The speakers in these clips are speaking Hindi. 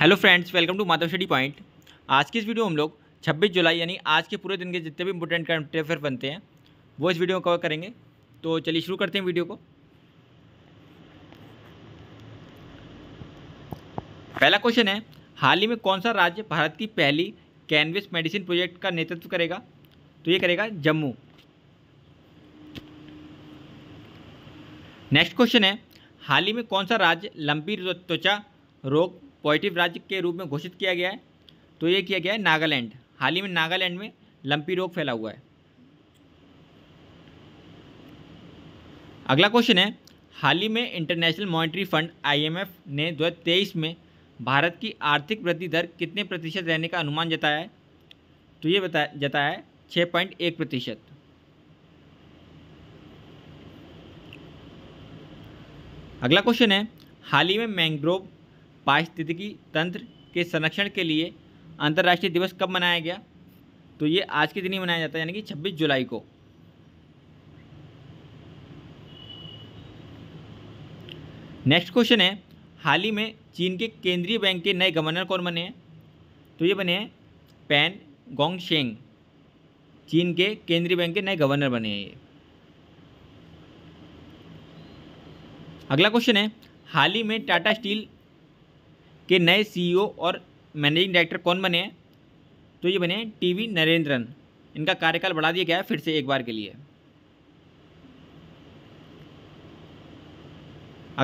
hello friends welcome to Madhav study point आज की इस वीडियो हम लोग 26 जुलाई यानी आज के पूरे दिन के जितने भी इंपोर्टेंट करंट अफेयर बनते हैं वो इस वीडियो को कवर करेंगे तो चलिए शुरू करते हैं वीडियो को पहला क्वेश्चन है हाल ही में कौन सा राज्य भारत की पहली कैनविस मेडिसिन प्रोजेक्ट का नेतृत्व करेगा तो ये करेगा जम्मू नेक्स्ट क्वेश्चन है हाल ही में कौन सा राज्य लंबी त्वचा रोग पॉजिटिव राज्य के रूप में घोषित किया गया है तो ये किया गया है नागालैंड हाल ही में नागालैंड में लंपी रोग फैला हुआ है अगला क्वेश्चन है हाल ही में इंटरनेशनल मॉनिटरी फंड आईएमएफ ने 2023 में भारत की आर्थिक वृद्धि दर कितने प्रतिशत रहने का अनुमान जताया है तो ये बताया जताया है छः पॉइंट एक प्रतिशत अगला क्वेश्चन है हाल ही में मैंग्रोव पारिस्थितिकी तंत्र के संरक्षण के लिए अंतर्राष्ट्रीय दिवस कब मनाया गया तो ये आज के दिन ही मनाया जाता है यानी कि छब्बीस जुलाई को नेक्स्ट क्वेश्चन है हाल ही में चीन के केंद्रीय बैंक के नए गवर्नर कौन बने हैं तो ये बने हैं पैन गोंग चीन के केंद्रीय बैंक के नए गवर्नर बने हैं ये अगला क्वेश्चन है हाल ही में टाटा स्टील के नए सीईओ e और मैनेजिंग डायरेक्टर कौन बने हैं तो ये बने टीवी नरेंद्रन इनका कार्यकाल बढ़ा दिया गया है फिर से एक बार के लिए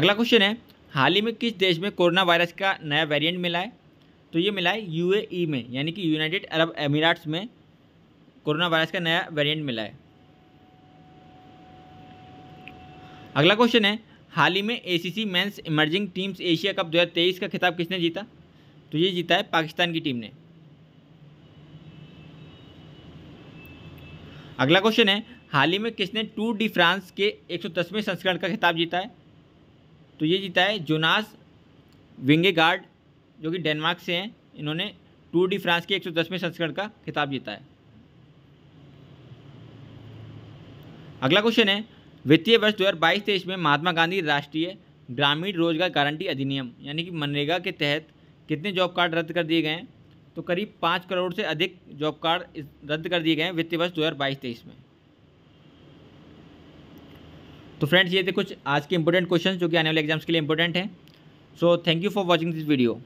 अगला क्वेश्चन है हाल ही में किस देश में कोरोना वायरस का नया वेरिएंट मिला है तो ये मिला है यूएई e में यानी कि यूनाइटेड अरब एमिरेट्स में कोरोना वायरस का नया वेरिएंट मिला है अगला क्वेश्चन है हाल ही में ACC men's emerging teams Asia cup 2023 का खिताब किसने जीता तो ये जीता है पाकिस्तान की टीम ने अगला क्वेश्चन है हाल ही में किसने टू डी फ्रांस के 110वें संस्करण का खिताब जीता है तो ये जीता है जोनास विंगेगार्ड जो कि डेनमार्क से हैं इन्होंने टू डी फ्रांस के 110वें संस्करण का खिताब जीता है अगला क्वेश्चन है वित्तीय वर्ष 2022 तेईस में महात्मा गांधी राष्ट्रीय ग्रामीण रोजगार गारंटी अधिनियम यानी कि मनरेगा के तहत कितने जॉब कार्ड रद्द कर दिए गए तो करीब पाँच करोड़ से अधिक जॉब कार्ड रद्द कर दिए गए हैं वित्तीय वर्ष दो हज़ार में तो फ्रेंड्स ये थे कुछ आज के इंपॉर्टेंट क्वेश्चन जो कि आने वाले एग्जाम्स के लिए इंपॉर्टेंट हैं so thank you for watching this video